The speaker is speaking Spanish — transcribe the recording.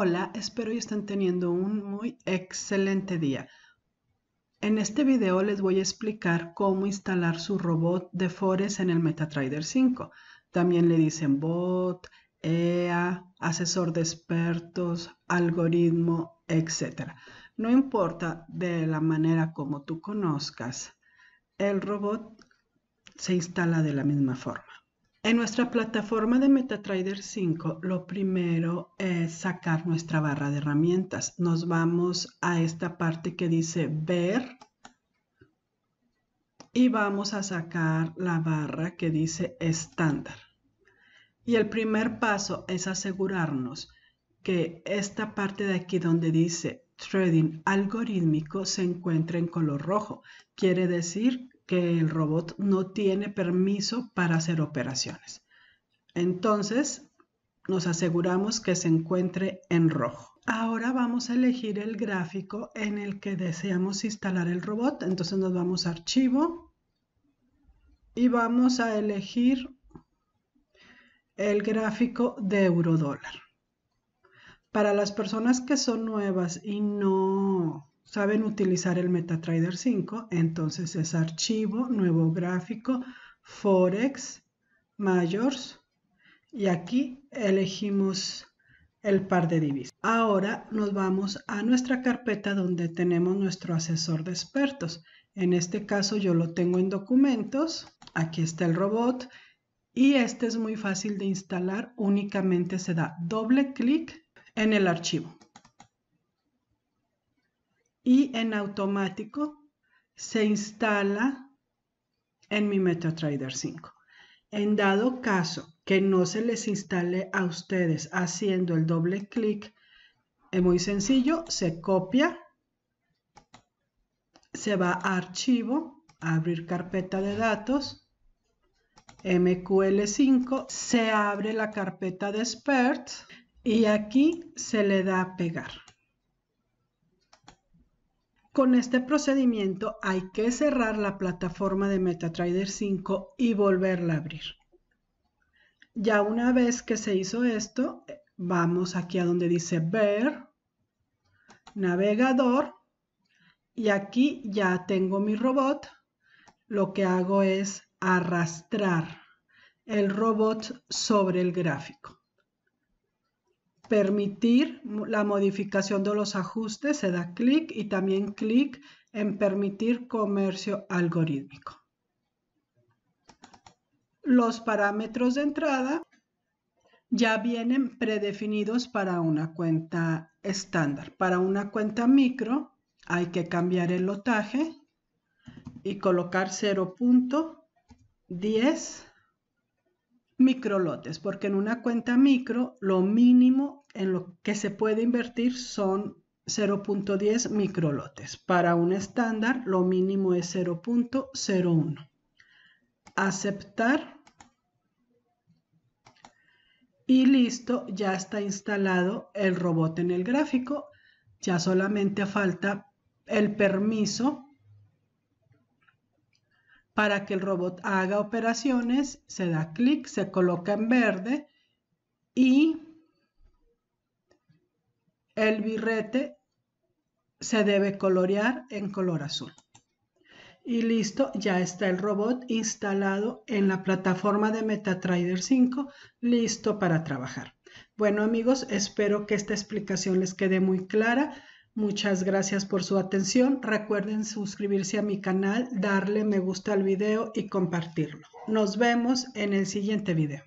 Hola, espero que estén teniendo un muy excelente día. En este video les voy a explicar cómo instalar su robot de Forest en el MetaTrader 5. También le dicen bot, EA, asesor de expertos, algoritmo, etc. No importa de la manera como tú conozcas, el robot se instala de la misma forma. En nuestra plataforma de MetaTrader 5, lo primero es sacar nuestra barra de herramientas. Nos vamos a esta parte que dice ver y vamos a sacar la barra que dice estándar. Y el primer paso es asegurarnos que esta parte de aquí donde dice trading algorítmico se encuentra en color rojo. Quiere decir que el robot no tiene permiso para hacer operaciones. Entonces, nos aseguramos que se encuentre en rojo. Ahora vamos a elegir el gráfico en el que deseamos instalar el robot. Entonces nos vamos a archivo y vamos a elegir el gráfico de eurodólar. Para las personas que son nuevas y no saben utilizar el MetaTrader 5, entonces es archivo, nuevo gráfico, Forex, Majors y aquí elegimos el par de divisas. Ahora nos vamos a nuestra carpeta donde tenemos nuestro asesor de expertos. En este caso yo lo tengo en documentos, aquí está el robot y este es muy fácil de instalar, únicamente se da doble clic en el archivo y en automático se instala en mi MetaTrader 5. En dado caso que no se les instale a ustedes haciendo el doble clic, es muy sencillo, se copia, se va a archivo, abrir carpeta de datos, MQL5, se abre la carpeta de expert y aquí se le da a pegar. Con este procedimiento hay que cerrar la plataforma de MetaTrader 5 y volverla a abrir. Ya una vez que se hizo esto, vamos aquí a donde dice ver, navegador, y aquí ya tengo mi robot. Lo que hago es arrastrar el robot sobre el gráfico permitir la modificación de los ajustes, se da clic y también clic en permitir comercio algorítmico. Los parámetros de entrada ya vienen predefinidos para una cuenta estándar. Para una cuenta micro hay que cambiar el lotaje y colocar 0.10 microlotes, porque en una cuenta micro lo mínimo en lo que se puede invertir son 0.10 microlotes. Para un estándar lo mínimo es 0.01. Aceptar. Y listo, ya está instalado el robot en el gráfico. Ya solamente falta el permiso para que el robot haga operaciones, se da clic, se coloca en verde y el birrete se debe colorear en color azul. Y listo, ya está el robot instalado en la plataforma de MetaTrader 5, listo para trabajar. Bueno amigos, espero que esta explicación les quede muy clara. Muchas gracias por su atención. Recuerden suscribirse a mi canal, darle me gusta al video y compartirlo. Nos vemos en el siguiente video.